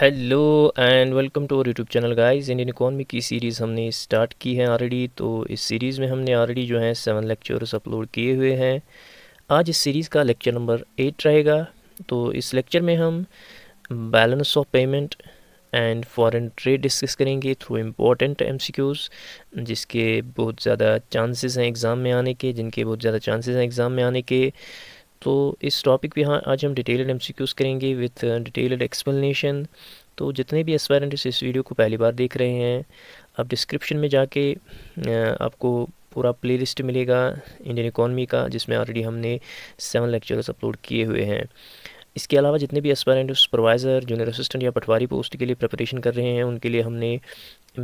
Hello and welcome to our YouTube channel guys Indian economy की series हमने start की है ऑलरेडी तो इस सीरीज़ में हमने ऑलरेडी जो है सेवन लेक्चर्स अपलोड किए हुए हैं आज इस सीरीज़ का लेक्चर नंबर एट रहेगा तो इस लेक्चर में हम balance of payment and foreign trade discuss करेंगे थ्रू इम्पोर्टेंट एम जिसके बहुत ज़्यादा चांसेस हैं एग्ज़ाम में आने के जिनके बहुत ज़्यादा चांसेस हैं एग्ज़ाम में आने के तो इस टॉपिक पे हाँ आज हम डिटेल्ड एम करेंगे विथ डिटेल्ड एक्सप्लेनेशन तो जितने भी एस्पायरेंट्स इस वीडियो को पहली बार देख रहे हैं आप डिस्क्रिप्शन में जाके uh, आपको पूरा प्लेलिस्ट मिलेगा इंडियन इकोनमी का जिसमें ऑलरेडी हमने सेवन लेक्चर्स अपलोड किए हुए हैं इसके अलावा जितने भी एस्पायरेंट सुपरवाइज़र जूनियर असिस्टेंट या पटवारी पोस्ट के लिए प्रिपरेशन कर रहे हैं उनके लिए हमने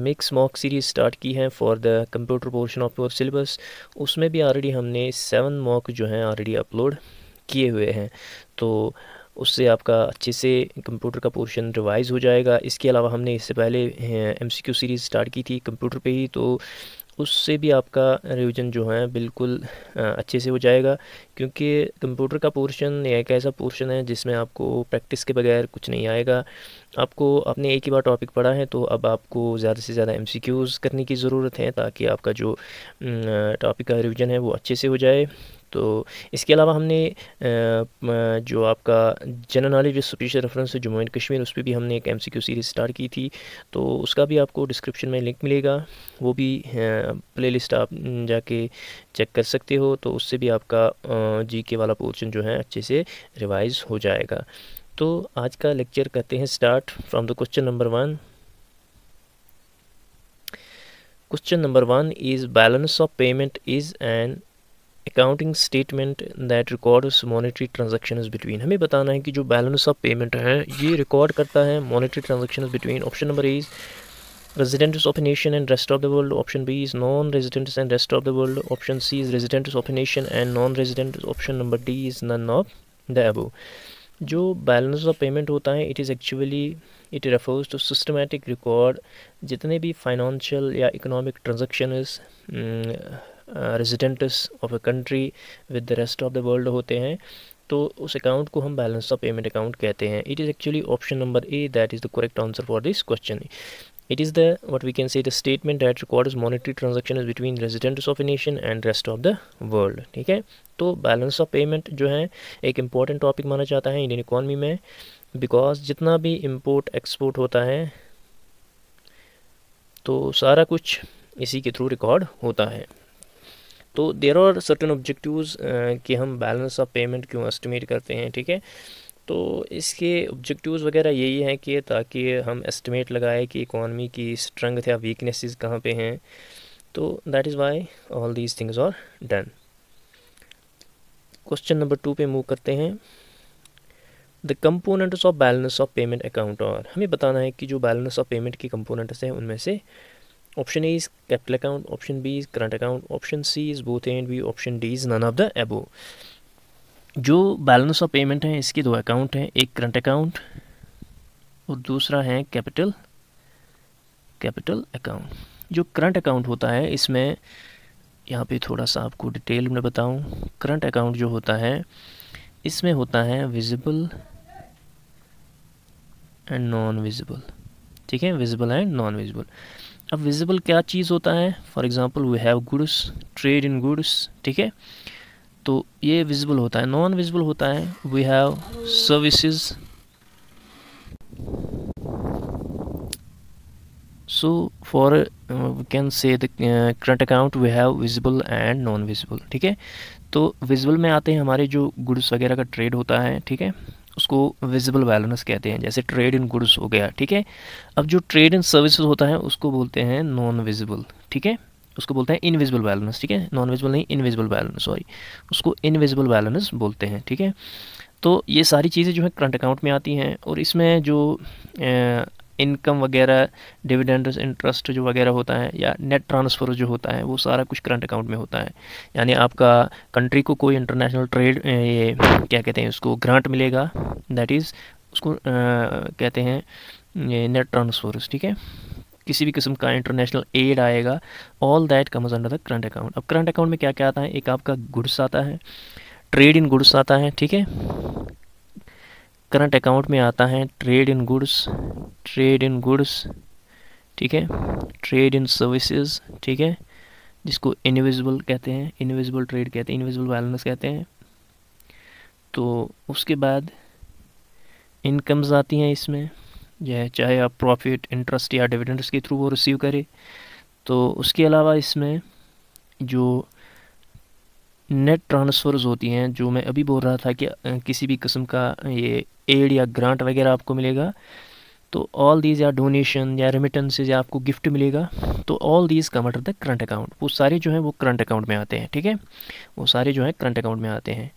मिक्स मॉक सीरीज़ स्टार्ट की है for the computer portion of your syllabus उसमें भी ऑलरेडी हमने सेवन मॉक जो हैं ऑलरेडी अपलोड किए हुए हैं तो उससे आपका अच्छे से कंप्यूटर का पोर्शन रिवाइज हो जाएगा इसके अलावा हमने इससे पहले M C Q series start की थी कंप्यूटर पे ही तो उससे भी आपका रिवीजन जो है बिल्कुल अच्छे से हो जाएगा क्योंकि कंप्यूटर का पोर्शन एक ऐसा पोर्शन है जिसमें आपको प्रैक्टिस के बगैर कुछ नहीं आएगा आपको आपने एक ही बार टॉपिक पढ़ा है तो अब आपको ज़्यादा से ज़्यादा एम करने की ज़रूरत है ताकि आपका जो टॉपिक का रिविज़न है वो अच्छे से हो जाए तो इसके अलावा हमने जो आपका general knowledge with reference reference Jammu and Kashmir उस पर भी हमने एक एम सीरीज़ स्टार्ट की थी तो उसका भी आपको डिस्क्रिप्शन में लिंक मिलेगा वो भी लिस्ट आप जाके चेक कर सकते हो तो उससे भी आपका जी के वाला पोर्शन जो है अच्छे से रिवाइज़ हो जाएगा तो आज का लेक्चर करते हैं start from the question number one question number one is balance of payment is an accounting statement that records monetary transaction between हमें बताना है कि जो बैलेंस ऑफ पेमेंट है ये रिकॉर्ड करता है monetary transaction between option number is residents of nation and rest of the world option B is non residents and rest of the world option C is residents of nation and non resident option number D is none of the above जो balance of payment होता है it is actually it refers to systematic record जितने भी financial या economic hmm, transaction residents of a country with the rest of the world होते हैं तो उस अकाउंट को हम बैलेंस ऑफ पेमेंट अकाउंट कहते हैं it is actually option number A that is the correct answer for this question it is the what we can say the statement that record is monetary transaction is between residents of a nation and rest of the world ठीक है तो balance of payment जो है एक important topic माना जाता है Indian economy में बिकॉज जितना भी इम्पोर्ट एक्सपोर्ट होता है तो सारा कुछ इसी के थ्रू रिकॉर्ड होता है तो देर आर सर्टन ऑब्जेक्टिव्स कि हम बैलेंस ऑफ पेमेंट क्यों एस्टिमेट करते हैं ठीक है तो इसके ऑब्जेक्टिव्स वगैरह यही हैं कि ताकि हम एस्टिमेट लगाए कि इकॉनमी की स्ट्रेंथ या वीकनेसेस कहाँ पे हैं तो that is why all these things are done question number two पे मूव करते हैं the components of balance of payment account और हमें बताना है कि जो बैलेंस ऑफ पेमेंट के कंपोनेंट्स हैं उनमें से option A is capital account option B is current account option C is both and B option D is none of the above जो बैलेंस ऑफ पेमेंट है इसके दो अकाउंट हैं एक करंट अकाउंट और दूसरा है कैपिटल कैपिटल अकाउंट जो करंट अकाउंट होता है इसमें यहाँ पे थोड़ा सा आपको डिटेल में बताऊँ करंट अकाउंट जो होता है इसमें होता है विजिबल एंड नॉन विजिबल ठीक है विजिबल एंड नॉन विजिबल अब विजिबल क्या चीज़ होता है for example we have goods trade in goods ठीक है तो ये विजिबल होता है नॉन विजिबल होता है we have services so for we can say current account we have visible and non visible ठीक है तो विजिबल में आते हैं हमारे जो गुड्स वगैरह का ट्रेड होता है ठीक है उसको विजिबल बैलेंस कहते हैं जैसे ट्रेड इन गुड्स हो गया ठीक है अब जो ट्रेड इन सर्विस होता है उसको बोलते हैं नॉन विजिबल ठीक है उसको बोलते हैं इनविजिबल बैलेंस ठीक है नॉन विजिबल नहीं इनविजिबल बैलेंस सॉरी उसको इनविजिबल बैलेंस बोलते हैं ठीक है तो ये सारी चीज़ें जो है करंट अकाउंट में आती हैं और इसमें जो इनकम वगैरह डिविडेंड इंटरेस्ट जो वगैरह होता है या नेट ट्रांसफ़र जो होता है वो सारा कुछ करंट अकाउंट में होता है यानी आपका कंट्री को कोई इंटरनेशनल ट्रेड ये क्या कहते हैं उसको ग्रांट मिलेगा दैट इज़ उसको आ, कहते हैं नेट ट्रांसफ़र ठीक है किसी भी किस्म का इंटरनेशनल एड आएगा all that comes under the current account अब करंट अकाउंट में क्या क्या आता है एक आपका गुड्स आता है ट्रेड इन गुड्स आता है ठीक है करंट अकाउंट में आता है trade in goods trade in goods ठीक है ट्रेड इन सर्विसेज ठीक है जिसको इनविजिबल कहते हैं इनविजिबल ट्रेड कहते हैं इनविजिबल बैलेंस कहते हैं तो उसके बाद इनकम्स आती हैं इसमें यह चाहे आप प्रॉफिट इंटरेस्ट या डिविडेंड्स के थ्रू वो रिसीव करें तो उसके अलावा इसमें जो नेट ट्रांसफ़र्स होती हैं जो मैं अभी बोल रहा था कि किसी भी किस्म का ये एड या ग्रांट वगैरह आपको मिलेगा तो ऑल दीज या डोनेशन या रेमिटेंसेज या आपको गिफ्ट मिलेगा तो all these come under the current account वो सारे जो हैं वो करंट अकाउंट में आते हैं ठीक है वो सारे जो हैं करंट अकाउंट में आते हैं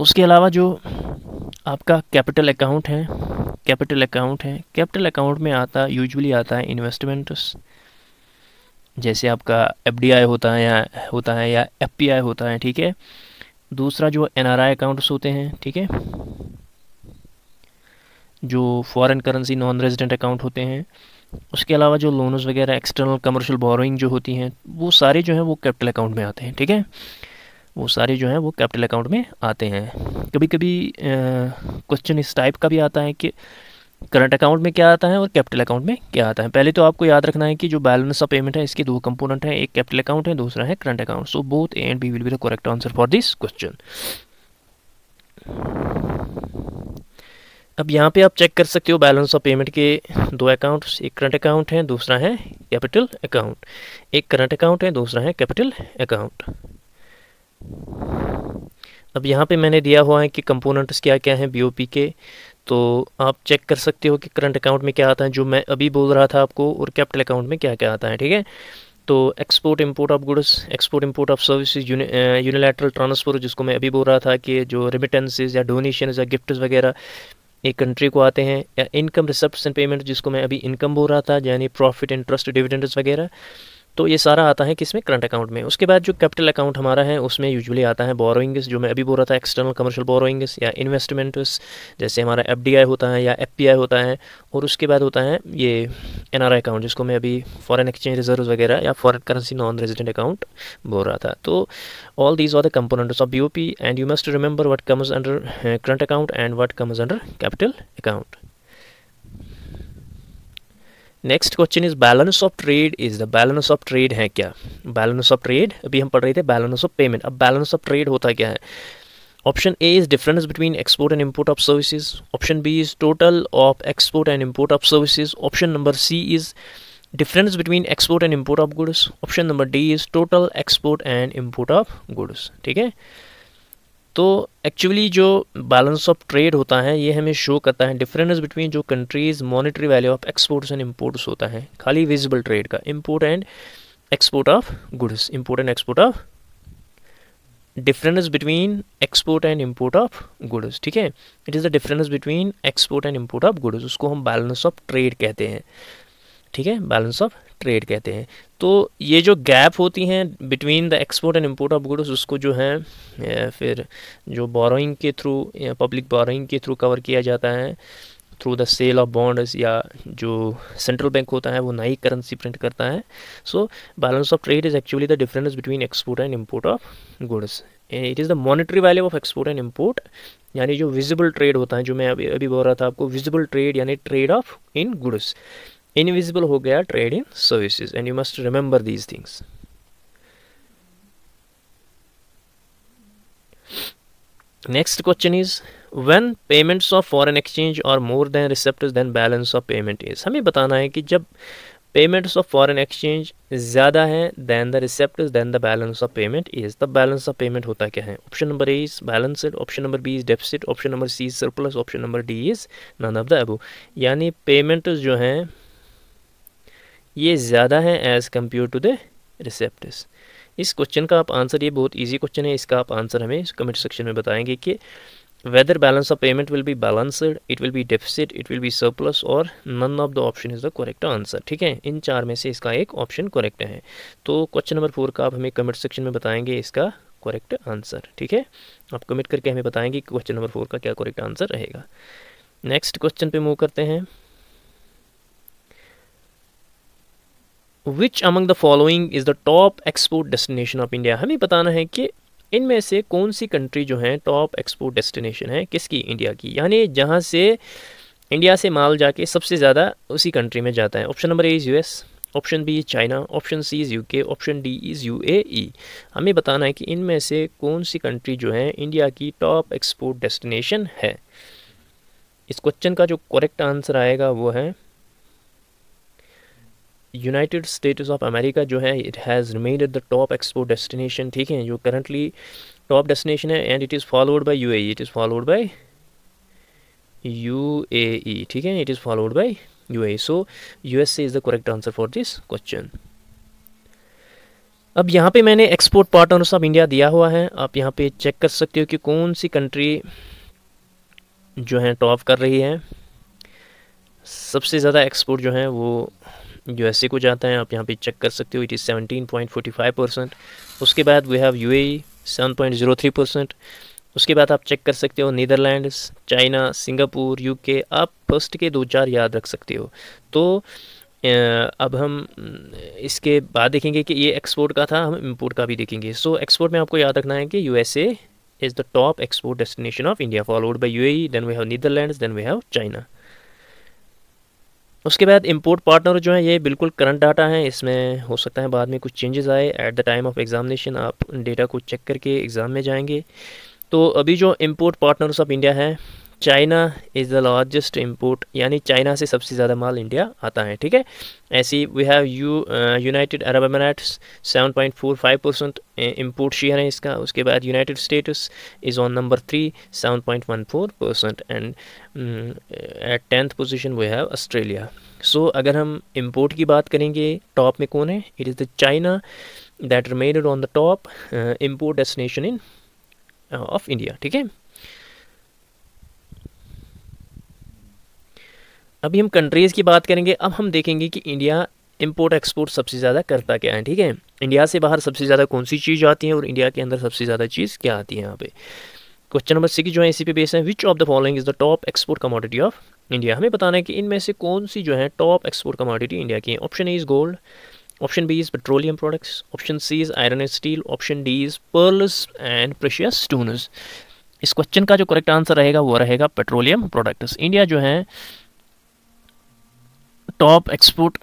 उसके अलावा जो आपका कैपिटल अकाउंट है कैपिटल अकाउंट है कैपिटल अकाउंट में आता यूजुअली आता है इन्वेस्टमेंट्स जैसे आपका एफ होता है या होता है या एफ होता है ठीक है दूसरा जो एन अकाउंट्स होते हैं ठीक है जो foreign currency non resident account होते हैं उसके अलावा जो लोनस वगैरह एक्सटर्नल कमर्शियल बोरोइंग जो होती हैं वो सारे जो हैं वो कैपिटल अकाउंट में आते हैं ठीक है वो सारे जो हैं वो कैपिटल अकाउंट में आते हैं कभी कभी क्वेश्चन इस टाइप का भी आता है कि करंट अकाउंट में क्या आता है और कैपिटल अकाउंट में क्या आता है पहले तो आपको याद रखना है कि जो बैलेंस ऑफ पेमेंट है इसके दो कंपोनेंट हैं एक कैपिटल अकाउंट है दूसरा है current account so both A and B will be the correct answer for this question अब यहाँ पे आप चेक कर सकते हो बैलेंस ऑफ पेमेंट के दो अकाउंट एक करंट अकाउंट है दूसरा है कैपिटल अकाउंट एक करंट अकाउंट है दूसरा है कैपिटल अकाउंट अब यहाँ पे मैंने दिया हुआ है कि कंपोनेंट्स क्या क्या हैं बीओपी के तो आप चेक कर सकते हो कि करंट अकाउंट में क्या आता है जो मैं अभी बोल रहा था आपको और कैपिटल अकाउंट में क्या क्या आता है ठीक है तो export import of goods export import of services unilateral transfer जिसको मैं अभी बोल रहा था कि जो रिमिटेंसेज या डोनेशन या गिफ्ट वगैरह एक कंट्री को आते हैं या इनकम रिसेप्शन पेमेंट जिसको मैं अभी इनकम बोल रहा था यानी प्रॉफिट इंटरेस्ट डिविडेंड्स वगैरह तो ये सारा आता है किसमें करंट अकाउंट में उसके बाद जो कैपिटल अकाउंट हमारा है उसमें यूजुअली आता है बोरोइंग्स जो मैं अभी बोल रहा था एक्सटर्नल कमर्शियल बोरोइंग्स या इन्वेस्टमेंट्स जैसे हमारा एफ होता है या एफ होता है और उसके बाद होता है ये एन अकाउंट जिसको मैं अभी फॉरन एक्सचेंज रिजर्व वगैरह या foreign currency non resident account बोल रहा था तो all these are the components of B and you must remember what comes under current account and what comes under capital account next question is balance of trade is the balance of trade है क्या balance of trade अभी हम पढ़ रहे थे balance of payment अब balance of trade होता क्या है option A is difference between export and import of services option B is total of export and import of services option number C is difference between export and import of goods option number D is total export and import of goods ठीक है तो actually जो balance of trade होता है ये हमें show करता है डिफरेंस बिटवीन जो countries monetary value of exports and imports होता है खाली विजिबल ट्रेड का import and export of goods import and export of difference between export and import of goods ठीक है it is the difference between export and import of goods उसको हम balance of trade कहते हैं ठीक है balance of trade कहते हैं तो ये जो गैप होती हैं between the export and import of goods उसको जो है फिर जो बोरोइंग के थ्रू या पब्लिक बोरोइंग के थ्रू कवर किया जाता है through the sale of bonds या जो सेंट्रल बैंक होता है वो नई करेंसी प्रिंट करता है so balance of trade is actually the difference between export and import of goods it is the monetary value of export and import यानी जो विजिबल ट्रेड होता है जो मैं अभी अभी बोल रहा था आपको विजिबल ट्रेड यानी trade of in goods invisible हो गया trade in services and you must remember these things next question is when payments of foreign exchange are more than receipt then balance of payment is हमें बताना है कि जब payments of foreign exchange ज़्यादा है than the receipt then the balance of payment is तब balance of payment होता क्या है option number A is balanced option number B is deficit option number C is surplus option number D is none of the above यानी payment जो हैं ये ज़्यादा है as compare to the receptors इस क्वेश्चन का आप आंसर ये बहुत इजी क्वेश्चन है इसका आप आंसर हमें कमेंट सेक्शन में बताएंगे कि whether balance of payment will be balanced it will be deficit it will be surplus और none of the option is the correct answer ठीक है इन चार में से इसका एक ऑप्शन करेक्ट है तो क्वेश्चन नंबर फोर का आप हमें कमेंट सेक्शन में बताएंगे इसका करेक्ट आंसर ठीक है आप कमेंट करके हमें बताएंगे क्वेश्चन नंबर फोर का क्या करेक्ट आंसर रहेगा नेक्स्ट क्वेश्चन पे मूव करते हैं which among the following is the top export destination of India हमें बताना है कि इनमें से कौन सी कंट्री जो है टॉप एक्सपोर्ट डेस्टिनेशन है किसकी इंडिया की यानी जहाँ से इंडिया से माल जाके सबसे ज़्यादा उसी कंट्री में जाता है option number A is US option B is China option C is UK option D is UAE हमें बताना है कि इनमें से कौन सी कंट्री जो है इंडिया की टॉप एक्सपोर्ट डेस्टिनेशन है इस क्वेश्चन का जो करेक्ट आंसर आएगा वो है यूनाइटेड स्टेट्स ऑफ अमेरिका जो है it has remained at the top export destination ठीक है जो करंटली टॉप डेस्टिनेशन है and it is followed by U it is followed by U ठीक है it is followed U A so S is the correct answer for this question अब यहाँ पे मैंने एक्सपोर्ट पार्टनर्स ऑफ इंडिया दिया हुआ है आप यहाँ पे चेक कर सकते हो कि कौन सी कंट्री जो है टॉप कर रही है सबसे ज़्यादा एक्सपोर्ट जो है वो यू को जाता है आप यहाँ पे चेक कर सकते हो it is seventeen point forty five percent उसके बाद we have U A seven point zero three percent उसके बाद आप चेक कर सकते हो नीदरलैंड्स चाइना सिंगापुर यूके आप फर्स्ट के दो चार याद रख सकते हो तो अब हम इसके बाद देखेंगे कि ये एक्सपोर्ट का था हम इम्पोर्ट का भी देखेंगे सो so, एक्सपोर्ट में आपको याद रखना है कि USA is the top export destination of India, followed by UAE, then we have Netherland then we have China उसके बाद इम्पोर्ट पार्टनर जो है ये बिल्कुल करंट डाटा है इसमें हो सकता है बाद में कुछ चेंजेस आए at the time of examination आप डेटा को चेक करके एग्ज़ाम में जाएंगे तो अभी जो इम्पोर्ट पार्टनर्स ऑफ इंडिया है China is the largest import यानी चाइना से सबसे ज़्यादा माल इंडिया आता है ठीक है ऐसी we have U United Arab Emirates seven point four five percent import share है इसका उसके बाद United States is on number three seven point one four percent and at tenth position we have Australia so अगर हम import की बात करेंगे top में कौन है it is the China that remained on the top import destination in of India ठीक है अभी हम कंट्रीज़ की बात करेंगे अब हम देखेंगे कि इंडिया इम्पोर्ट एक्सपोर्ट सबसे ज़्यादा करता क्या है ठीक है इंडिया से बाहर सबसे ज़्यादा कौन सी चीज़ आती है और इंडिया के अंदर सबसे ज़्यादा चीज़ क्या आती है यहाँ पे क्वेश्चन नंबर सिक्स जो है इसी पे बेस है which of the following is the top export commodity of India हमें बताना है कि इनमें से कौन सी जो है टॉप एक्सपोर्ट कमोडिटी इंडिया की है option A is gold option B is petroleum products option C is iron and steel option D is pearls and precious stones इस क्वेश्चन का जो करेक्ट आंसर रहेगा वो रहेगा पेट्रोलियम प्रोडक्ट्स इंडिया जो है टॉप एक्सपोर्ट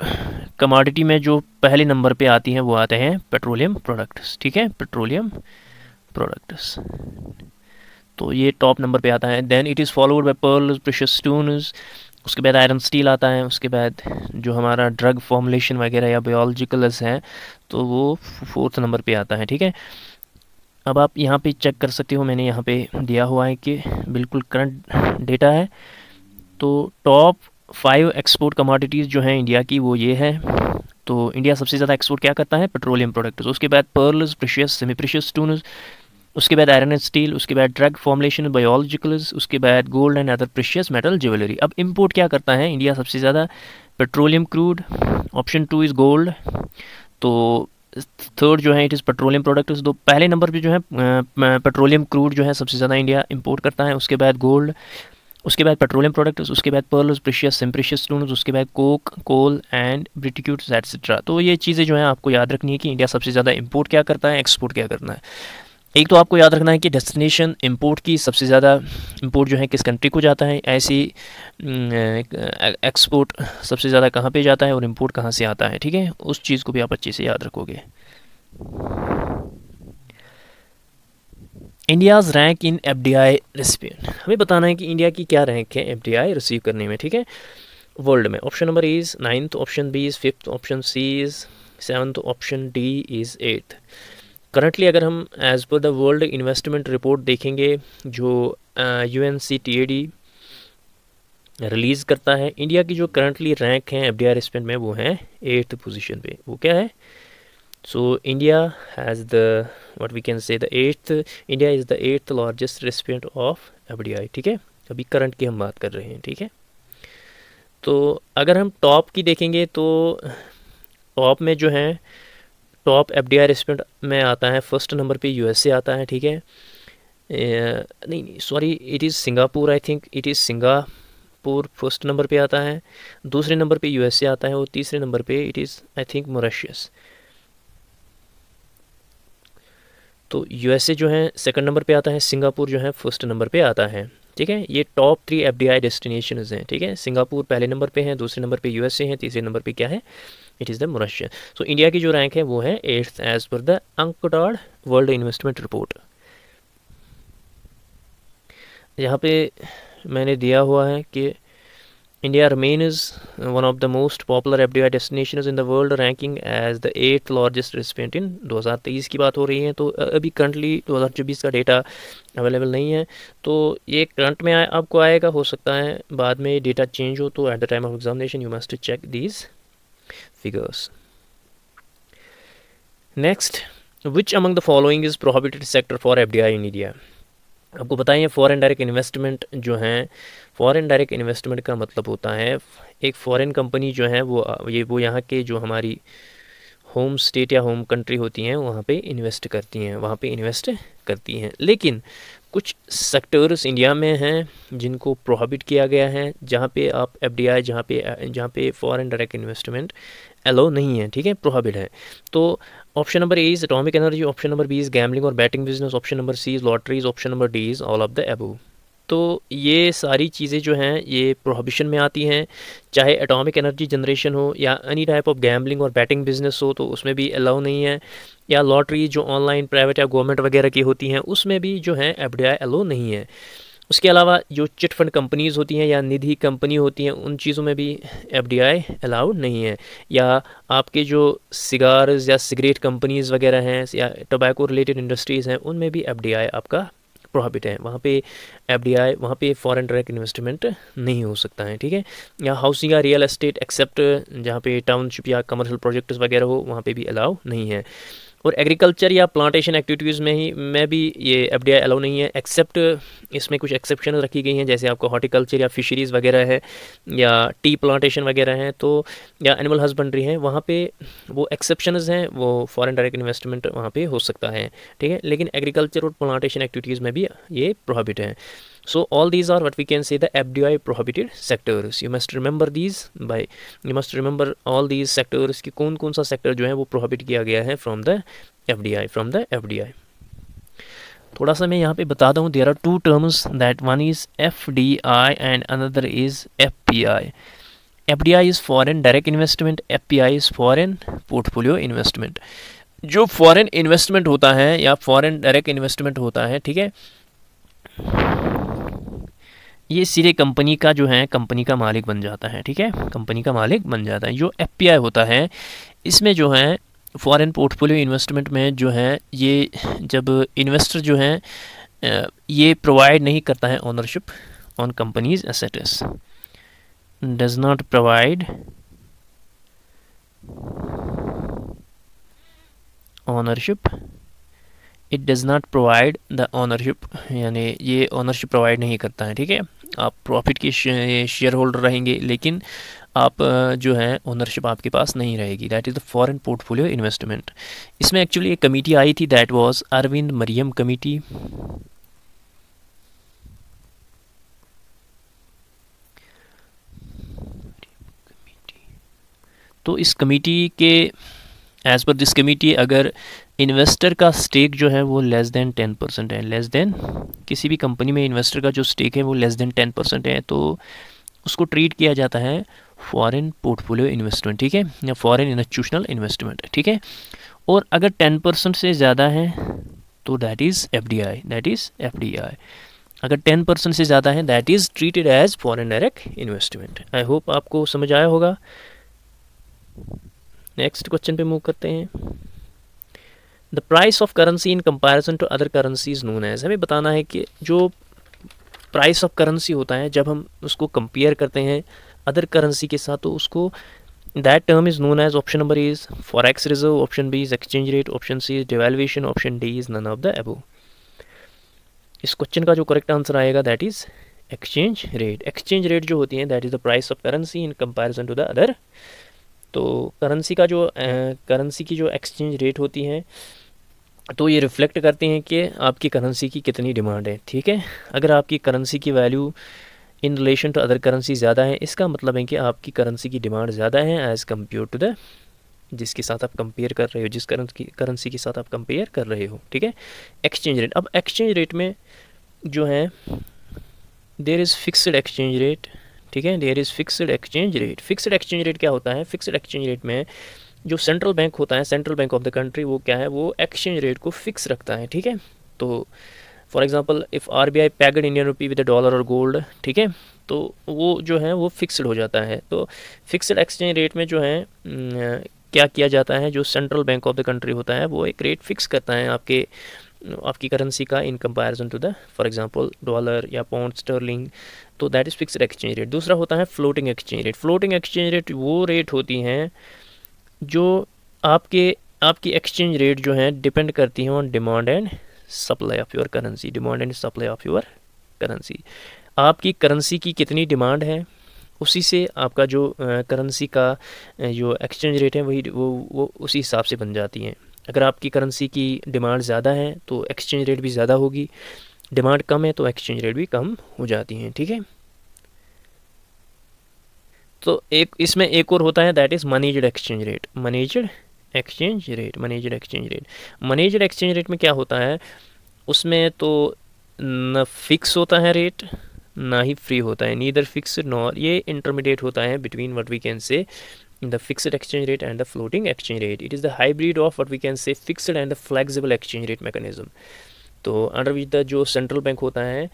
कमोडिटी में जो पहले नंबर पे आती हैं वो आते हैं पेट्रोलियम प्रोडक्ट्स ठीक है पेट्रोलियम प्रोडक्ट्स तो ये टॉप नंबर पे आता है then it is followed by pearl precious stones उसके बाद आयरन स्टील आता है उसके बाद जो हमारा ड्रग फॉर्मुलेशन वगैरह या बायोलॉजिकल्स हैं तो वो फोर्थ नंबर पे आता है ठीक है अब आप यहाँ पे चेक कर सकते हो मैंने यहाँ पे दिया हुआ है कि बिल्कुल करंट डेटा है तो टॉप फाइव एक्सपोर्ट कमोडिटीज़ जो हैं इंडिया की वो ये है तो इंडिया सबसे ज़्यादा एक्सपोर्ट क्या करता है पेट्रोलियम तो प्रोडक्ट्स उसके बाद pearls precious semi precious stones उसके बाद आयरन एंड स्टील उसके बाद ड्रग फॉर्मुलेशन बायोलॉजिकल्स उसके बाद gold and other precious metal jewellery अब इम्पोर्ट क्या करता है इंडिया सबसे ज़्यादा petroleum crude option two is gold तो थर्ड जो है इट इज़ पेट्रोलियम प्रोडक्ट्स दो पहले नंबर पे जो है पेट्रोलियम क्रूड जो है सबसे ज़्यादा इंडिया इम्पोर्ट करता है उसके बाद गोल्ड उसके बाद पेट्रोलियम प्रोडक्ट्स उसके बाद पर्ल प्रिशियस सिम्प्रिशियस स्टोन उसके बाद coke coal and briquettes etcetera तो ये चीज़ें जो हैं आपको याद रखनी है कि इंडिया सबसे ज़्यादा इम्पोर्ट क्या करता है एक्सपोर्ट क्या करना है एक तो आपको याद रखना है कि डेस्टिनेशन इंपोर्ट की सबसे ज़्यादा इंपोर्ट जो है किस कंट्री को जाता है ऐसी एक्सपोर्ट हम्म, सबसे ज़्यादा कहाँ पे जाता है और इंपोर्ट कहाँ से आता है ठीक है उस चीज़ को भी आप अच्छे से याद रखोगे India's rank in F D I recipient हमें बताना है कि इंडिया की क्या रैंक है एफ डी आई रिसीव करने में ठीक है वर्ल्ड में option number is ninth option B is fifth option C is seventh option D is eighth currently अगर हम as per the world investment report देखेंगे जो U N C T A D release करता है India की जो currently rank हैं F D I R में वो हैं एट्थ पोजिशन पे वो क्या है so india has the what we can say the eighth india is the eighth largest recipient of fdi ठीक है अभी करंट की हम बात कर रहे हैं ठीक है तो अगर हम टॉप की देखेंगे तो टॉप में जो है top F D I recipient में आता है फर्स्ट नंबर पे यूएसए आता है ठीक है नहीं नहीं sorry it is Singapore I think it is Singapore first number पे आता है दूसरे नंबर पे यूएसए आता है और तीसरे नंबर पे it is I think Mauritius तो यू जो है सेकंड नंबर पे आता है सिंगापुर जो है फर्स्ट नंबर पे आता है ठीक है ये top three F D I destination हैं ठीक है सिंगापुर पहले नंबर पे है दूसरे नंबर पे यूएसए हैं तीसरे नंबर पे क्या है it is the Mauritius so India की जो रैंक है वो है eighth as per the UNCTAD world investment report यहाँ पे मैंने दिया हुआ है कि India remains uh, one of the most popular FDI destinations in the world ranking as the eighth largest recipient in 2023 की बात हो रही है तो अभी करंटली 2024 का डेटा अवेलेबल नहीं है तो ये करंट में आ, आपको आएगा हो सकता है बाद में डेटा चेंज हो तो at the time of examination you must check these figures next which among the following is prohibited sector for F D I in India आपको बताइए फॉरेन डायरेक्ट इन्वेस्टमेंट जो हैं फॉरेन डायरेक्ट इन्वेस्टमेंट का मतलब होता है एक फॉरेन कंपनी जो है वो ये वो यहाँ के जो हमारी होम स्टेट या होम कंट्री होती हैं वहाँ पे इन्वेस्ट करती हैं वहाँ पे इन्वेस्ट करती हैं लेकिन कुछ सेक्टर्स इंडिया में हैं जिनको प्रोहबिट किया गया है जहाँ पे आप एफ डी आई जहाँ पे जहाँ पे फॉरेन डायरेक्ट इन्वेस्टमेंट अलाउ नहीं है ठीक है प्रोहबिट है तो option number A is atomic energy option number B is gambling और betting business option number C is lotteries option number D is all of the above तो ये सारी चीज़ें जो हैं ये प्रोहबिशन में आती हैं चाहे एटॉमिक एनर्जी जनरेशन हो या एनी टाइप ऑफ गैम्बलिंग और बैटिंग बिजनेस हो तो उसमें भी अलाउ नहीं है या लॉटरी जो ऑनलाइन प्राइवेट या गवर्नमेंट वगैरह की होती हैं उसमें भी जो है एफ अलाउ नहीं है उसके अलावा जो चिट फंड कंपनीज़ होती हैं या निधि कंपनी होती हैं उन चीज़ों में भी एफ डी आई अलाउड नहीं है या आपके जो सिगार्स या सिगरेट कंपनीज़ वगैरह हैं या टोबैको रिलेटेड इंडस्ट्रीज़ हैं उनमें भी एफ डी आई आपका प्रॉफिट है वहाँ पे एफ डी आई वहाँ पर फॉरन डायरेक्ट इन्वेस्टमेंट नहीं हो सकता है ठीक है या हाउसिंग या रियल एस्टेट एक्सेप्ट जहाँ पे टाउनशिप या कमर्शियल प्रोजेक्ट्स वगैरह हो वहाँ पे भी अलाउ नहीं है और एग्रीकल्चर या प्लांटेशन एक्टिविटीज़ में ही में भी ये एफ अलाउ नहीं है एक्सेप्ट इसमें कुछ एक्सेप्शन रखी गई हैं जैसे आपको हॉर्टिकल्चर या फिशरीज़ वगैरह है या टी प्लांटेशन वगैरह हैं तो या एनिमल हस्बेंड्री है वहाँ पे वो एक्सेप्शनज हैं वो फॉरेन डायरेक्ट इन्वेस्टमेंट वहाँ पे हो सकता है ठीक है लेकिन एग्रीकल्चर और प्लांटेशन एक्टिविटीज़ में भी ये प्रोहबिट है So all these are what we can say the FDI prohibited sectors. You must remember these by you must remember all these sectors ki कौन कौन सा sector जो है वो prohibit किया गया है from the FDI from the FDI. थोड़ा सा मैं यहाँ पे बता दूँ there are two terms that one is F D I and another is F P I F D I is foreign direct investment F P I is foreign portfolio investment जो foreign investment होता है या फॉरन direct investment होता है ठीक है ये सीधे कंपनी का जो है कंपनी का मालिक बन जाता है ठीक है कंपनी का मालिक बन जाता है जो एफ होता है इसमें जो है फॉरेन पोर्टफोलियो इन्वेस्टमेंट में जो है ये जब इन्वेस्टर जो है ये प्रोवाइड नहीं करता है ownership on companies assets does not provide ownership it does not provide the ownership यानी ये ओनरशिप प्रोवाइड नहीं करता है ठीक है आप प्रॉफिट के शेयर होल्डर रहेंगे लेकिन आप जो है ओनरशिप आपके पास नहीं रहेगी that is the foreign portfolio investment इसमें एक्चुअली एक कमेटी आई थी that was Arvind Mayaram committee तो इस कमेटी के एज़ पर दिस कमेटी अगर इन्वेस्टर का स्टेक जो है वो लेस देन टेन परसेंट है लेस देन किसी भी कंपनी में इन्वेस्टर का जो स्टेक है वो लेस देन टेन परसेंट है तो उसको ट्रीट किया जाता है फॉरेन पोर्टफोलियो इन्वेस्टमेंट ठीक है या फॉरेन इंस्टीट्यूशनल इन्वेस्टमेंट ठीक है और अगर टेन परसेंट से ज़्यादा है तो that is F D I that is F D I अगर टेन परसेंट से ज़्यादा है that is treated as foreign direct investment I hope आपको समझ आया होगा नेक्स्ट क्वेश्चन पे मूव करते हैं the price of currency in comparison to other currencies known as हमें बताना है कि जो प्राइस ऑफ करेंसी होता है जब हम उसको कंपेयर करते हैं अदर करेंसी के साथ तो उसको that term is known as option number is forex reserve option B is exchange rate option C is devaluation option D is none of the above इस क्वेश्चन का जो correct answer आएगा that is exchange rate exchange rate जो होती है that is the price of currency in comparison to the other तो currency का जो करेंसी की जो एक्सचेंज रेट होती है तो ये रिफ्लेक्ट करते हैं कि आपकी करेंसी की कितनी डिमांड है ठीक है अगर आपकी करेंसी की value in relation to other currency ज़्यादा है इसका मतलब है कि आपकी करेंसी की डिमांड ज़्यादा है एज़ कम्पेयर टू द जिसके साथ आप कंपेयर कर रहे हो जिस करेंसी करेंसी के साथ आप कंपेयर कर रहे हो ठीक है एक्सचेंज रेट अब एक्सचेंज रेट में जो है there is fixed exchange rate ठीक है there is fixed exchange rate fixed exchange rate क्या होता है फिक्सड एक्सचेंज रेट में जो सेंट्रल बैंक होता है central bank of the country वो क्या है वो एक्सचेंज रेट को फिक्स रखता है ठीक है तो for example if R B I pegged Indian rupee with dollar और गोल्ड ठीक है तो वो जो है वो फिक्सड हो जाता है तो फिक्सड एक्सचेंज रेट में जो है क्या किया जाता है जो central bank of the country होता है वो एक रेट फिक्स करता है आपके आपकी करेंसी का in comparison to the for example dollar या पाउंड स्टर्लिंग तो that is fixed exchange rate दूसरा होता है floating exchange rate floating exchange rate वो रेट होती हैं जो आपके आपकी एक्सचेंज रेट जो है डिपेंड करती हैं on demand and supply of your currency demand and supply of your currency आपकी करेंसी की कितनी डिमांड है उसी से आपका जो करेंसी का जो एक्सचेंज रेट है वही वो वो उसी हिसाब से बन जाती हैं अगर आपकी करेंसी की डिमांड ज़्यादा है तो एक्सचेंज रेट भी ज़्यादा होगी डिमांड कम है तो एक्सचेंज रेट भी कम हो जाती हैं ठीक है तो एक इसमें एक और होता है that is managed exchange rate managed exchange rate managed exchange rate managed exchange rate में क्या होता है उसमें तो न फिक्स होता है रेट ना ही फ्री होता है नीदर फिक्स नॉर ये इंटरमीडिएट होता है between what we can say the fixed exchange rate and the floating exchange rate it is the hybrid of what we can say fixed and the flexible exchange rate mechanism तो under which the जो central bank होता है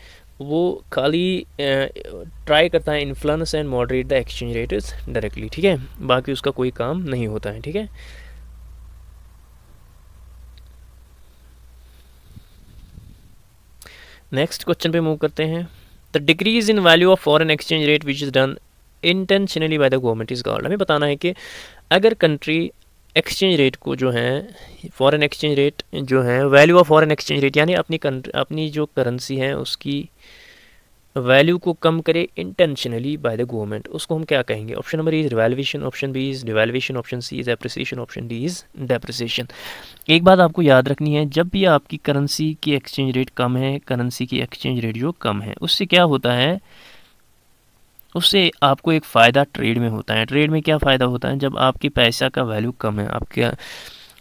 वो खाली try करता है influence and moderate the exchange rate directly ठीक है बाकी उसका कोई काम नहीं होता है ठीक है नेक्स्ट क्वेश्चन पे मूव करते हैं the decrease in value of foreign exchange rate which is done intentionally by the government is called हमें बताना है कि अगर कंट्री एक्सचेंज रेट को जो है फॉरेन एक्सचेंज रेट जो है value of foreign exchange rate यानी अपनी कंट्री अपनी जो करेंसी है उसकी वैल्यू को कम करे इंटेंशनली बाय द गवर्नमेंट उसको हम क्या कहेंगे option number is revaluation option B is devaluation option C is appreciation option D is depreciation एक बात आपको याद रखनी है जब भी आपकी करेंसी की एक्सचेंज रेट कम है करेंसी की एक्सचेंज रेट जो कम है उससे क्या होता है उससे आपको एक फ़ायदा ट्रेड में होता है ट्रेड में क्या फ़ायदा होता है जब आपके पैसा का वैल्यू कम है आपके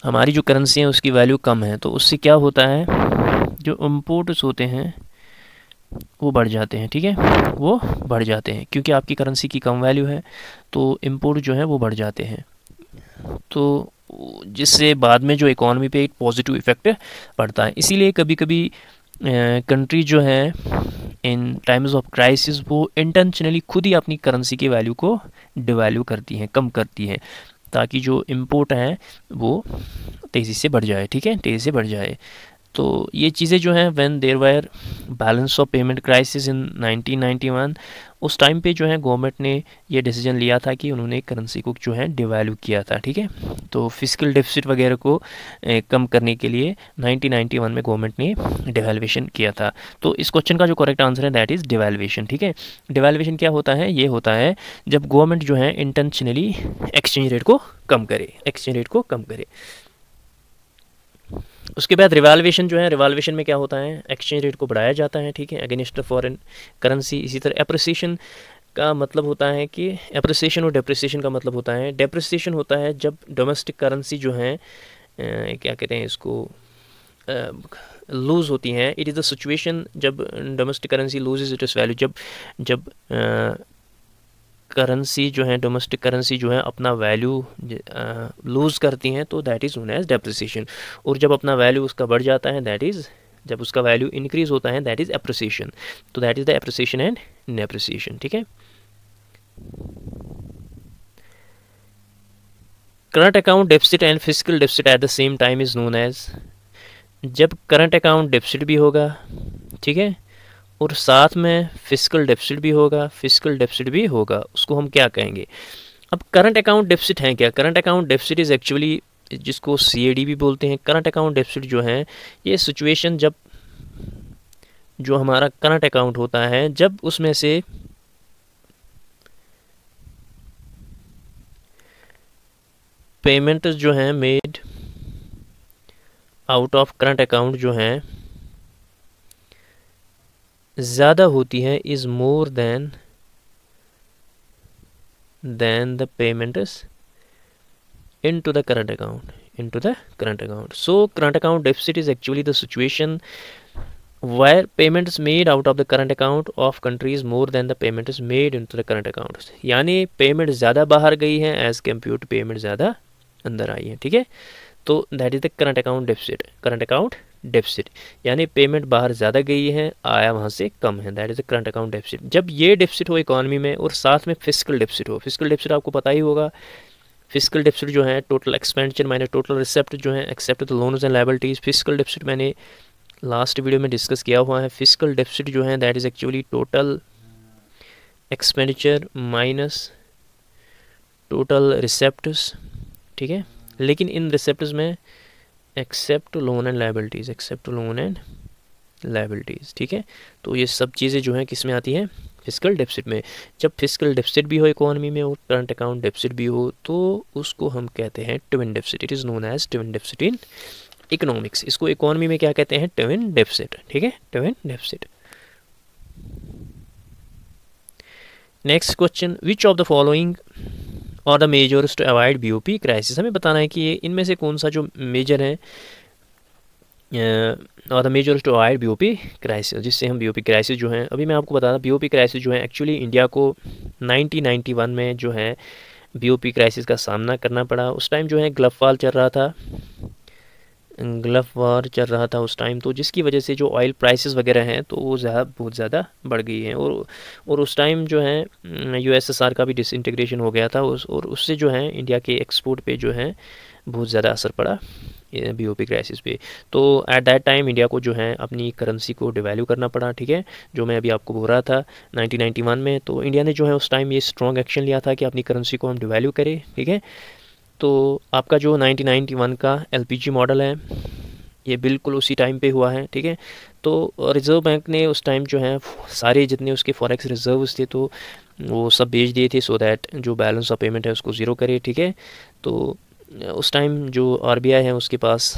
हमारी जो करेंसी है उसकी वैल्यू कम है तो उससे क्या होता है जो इम्पोर्ट्स होते हैं वो बढ़ जाते हैं ठीक है वो बढ़ जाते हैं क्योंकि आपकी करेंसी की कम वैल्यू है तो इम्पोर्ट जो है वो बढ़ जाते हैं तो जिससे बाद में जो इकोनॉमी पे एक पॉजिटिव इफेक्ट पड़ता है इसीलिए कभी कभी कंट्री जो हैं इन टाइम्स ऑफ क्राइसिस वो इंटेंशनली खुद ही अपनी करेंसी की वैल्यू को डिवैल्यू करती हैं कम करती हैं ताकि जो इम्पोर्ट हैं वो तेज़ी से बढ़ जाए ठीक है तेज़ी से बढ़ जाए तो ये चीज़ें जो हैं when there were balance of payment crisis in 1991 उस टाइम पे जो है गवर्नमेंट ने ये डिसीजन लिया था कि उन्होंने करेंसी को जो है डिवैल्यू किया था ठीक है तो फिजिकल डिफिसिट वगैरह को कम करने के लिए 1991 में गवर्नमेंट ने डिवेलवेशन किया था तो इस क्वेश्चन का जो करेक्ट आंसर है दैट इज़ डिवेलवेशन ठीक है डिवेलवेशन क्या होता है ये होता है जब गवर्नमेंट जो है इंटेंशनली एक्सचेंज रेट को कम करे एक्सचेंज रेट को कम करे उसके बाद रिवाल्वेशन जो है रिवाल्वेशन में क्या होता है एक्सचेंज रेट को बढ़ाया जाता है ठीक है अगेंस्ट फॉरेन करेंसी इसी तरह अप्रिसिएशन का मतलब होता है कि अप्रिसिएशन और डेप्रिसिएशन का मतलब होता है डेप्रिसिएशन होता है जब डोमेस्टिक करेंसी जो है क्या कहते हैं इसको लूज़ होती हैं इट इज़ द सिचुएशन जब domestic currency loses its value जब जब करेंसी जो है डोमेस्टिक करेंसी जो है अपना वैल्यू लूज़ करती हैं तो that is known as depreciation और जब अपना वैल्यू उसका बढ़ जाता है दैट इज़ जब उसका वैल्यू इंक्रीज़ होता है दैट इज़ एप्रिसिएशन तो that is the appreciation and depreciation ठीक है current account deficit and physical deficit at the same time is known as जब करंट अकाउंट डेफिसिट भी होगा ठीक है और साथ में फिजिकल डेफिसिट भी होगा फिजिकल डेफिसिट भी होगा उसको हम क्या कहेंगे अब करंट अकाउंट डेफिसिट हैं क्या current account deficit is actually जिसको सी भी बोलते हैं करंट अकाउंट डेफिसिट जो है ये सिचुएशन जब जो हमारा करंट अकाउंट होता है जब उसमें से पेमेंट जो हैं made out of current account जो हैं ज़्यादा होती है is more than than the payment into the current account into the current account so current account deficit is actually the situation where payment made out of the current account of countries more than the payment is made into the current account यानी payment ज़्यादा बाहर गई है as compute payment ज़्यादा अंदर आई है ठीक है तो that is the current account deficit current account deficit यानी पेमेंट बाहर ज़्यादा गई है आया वहाँ से कम है that is a current account deficit जब ये डेफिसिट हो इकॉनमी में और साथ में फिजिकल डेफिसिट हो फिजिकल डेफिसिट आपको पता ही होगा फिजिकल डेफिसिट जो है total expenditure minus total receipt जो है except the loans and liabilities physical deficit मैंने लास्ट वीडियो में डिस्कस किया हुआ है फिजिकल डेफिसिट जो है that is actually total expenditure minus total receipt ठीक है लेकिन इन रिसेप्ट में except loan and liabilities except loan and liabilities ठीक है तो ये सब चीज़ें जो हैं किस में आती हैं फिजिकल डेफिसिट में जब फिजिकल डेफिसिट भी हो इकोनॉमी में और करंट अकाउंट डेफिसिट भी हो तो उसको हम कहते हैं twin deficit it is known as twin deficit in economics इसको इकोनॉमी में क्या कहते हैं ट्विन डेफिसिट ठीक है twin deficit next question which of the following are the measures to avoid P crisis हमें बताना है कि इनमें से कौन सा जो मेजर है are the measures to avoid P crisis जिससे हम पी क्राइसिस जो है अभी मैं आपको बता रहा पी क्राइसिस जो है एक्चुअली इंडिया को 1991 में जो है पी क्राइसिस का सामना करना पड़ा उस टाइम जो है वाल चल रहा था ग्लफ वार चल रहा था उस टाइम तो जिसकी वजह से जो ऑयल प्राइसेस वगैरह हैं तो वो ज़्यादा बहुत ज़्यादा बढ़ गई हैं और और उस टाइम जो है यूएसएसआर का भी डिसइंटीग्रेशन हो गया था उस, और उससे जो है इंडिया के एक्सपोर्ट पे जो है बहुत ज़्यादा असर पड़ा बी ओ पी क्राइसिस पे तो एट दैट टाइम इंडिया को जो है अपनी करेंसी को डिवेल्यू करना पड़ा ठीक है जो मैं अभी आपको बोल रहा था 1991 में तो इंडिया ने जो है उस टाइम ये स्ट्रॉन्ग एक्शन लिया था कि अपनी करेंसी को हम डिवेल्यू करें ठीक है तो आपका जो 1991 का एलपीजी मॉडल है ये बिल्कुल उसी टाइम पे हुआ है ठीक है तो रिज़र्व बैंक ने उस टाइम जो है सारे जितने उसके फॉरेक्स रिजर्व थे तो वो सब बेच दिए थे सो दैट जो बैलेंस ऑफ पेमेंट है उसको ज़ीरो करे ठीक है तो उस टाइम जो आई है उसके पास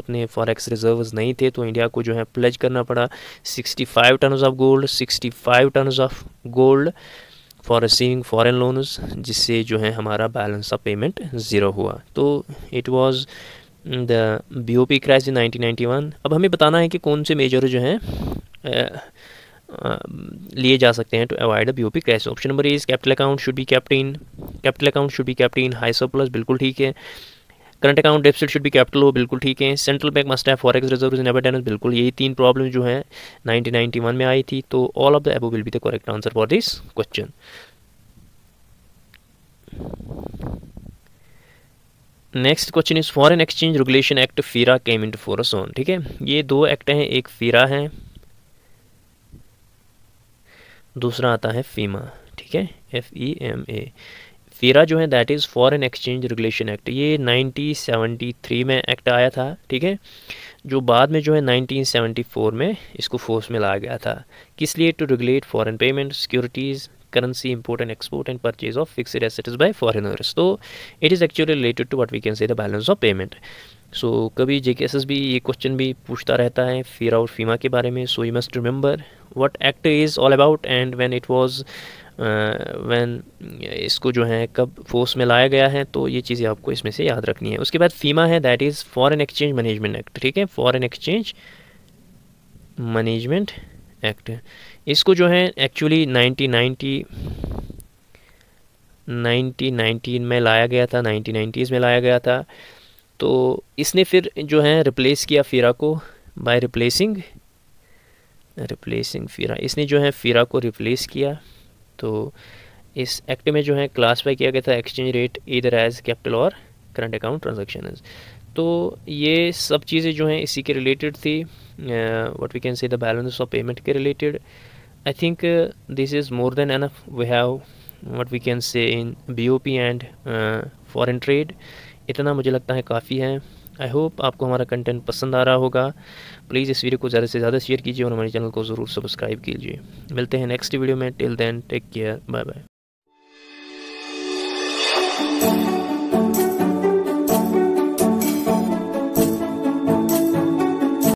उतने फॉरेक्स रिजर्व्स नहीं थे तो इंडिया को जो है प्लेज करना पड़ा 65 ton of gold 65 ton of gold for receiving foreign loans जिससे जो है हमारा बैलेंस ऑफ पेमेंट ज़ीरो हुआ तो it was the B O P crisis in one अब हमें बताना है कि कौन से मेजर जो हैं लिए जा सकते हैं to avoid the B O P crisis option number A is capital account should be captain capital account should be captain high sir plus बिल्कुल ठीक है current account deficit should be capital हो बिल्कुल ठीक है central bank must have forex reserve in abundance बिल्कुल यही तीन प्रॉब्लम जो है नाइनटीन नाइनटी वन में आई थी तो all of the above will be the correct answer for this question next question is foreign exchange regulation act FERA came in to force on ठीक है ये दो एक्ट हैं एक फीरा है दूसरा आता है फीमा ठीक है F E M A FERA जो है that is foreign exchange regulation act ये 1973 में एक्ट आया था ठीक है जो बाद में जो है 1974 में इसको फोर्स में लाया गया था किस लिए to regulate foreign payment securities currency import and export and purchase of fixed assets by foreigners तो it is actually related to what we can say the balance of payment so कभी जे भी ये क्वेश्चन भी पूछता रहता है FERA और फीमा के बारे में so you must remember what act is all about and when it was when इसको जो है कब फोर्स में लाया गया है तो ये चीज़ें आपको इसमें से याद रखनी है उसके बाद फीमा है that is foreign exchange management act ठीक है फॉरेन एक्सचेंज मैनेजमेंट एक्ट इसको जो है एक्चुअली नाइनटीन नाइन्टी 1919 में लाया गया था 1990s में लाया गया था तो इसने फिर जो है रिप्लेस किया फ़िरा को बाय रिप्लेसिंग रिप्लेसिंग फ़िरा इसने जो है फ़िरा को रिप्लेस किया तो इस एक्ट में जो है क्लासीफाई किया गया था एक्सचेंज रेट इधर एज कैपिटल और करंट अकाउंट ट्रांजेक्शन तो ये सब चीज़ें जो हैं इसी के रिलेटेड थी what we can say the balance of payment के related I think this is more than enough we have what we can say in BOP and foreign trade इतना मुझे लगता है काफ़ी है आई होप आपको हमारा कंटेंट पसंद आ रहा होगा प्लीज़ इस वीडियो को ज़्यादा से ज़्यादा शेयर कीजिए और हमारे चैनल को ज़रूर सब्सक्राइब कीजिए मिलते हैं नेक्स्ट वीडियो में till then take care bye bye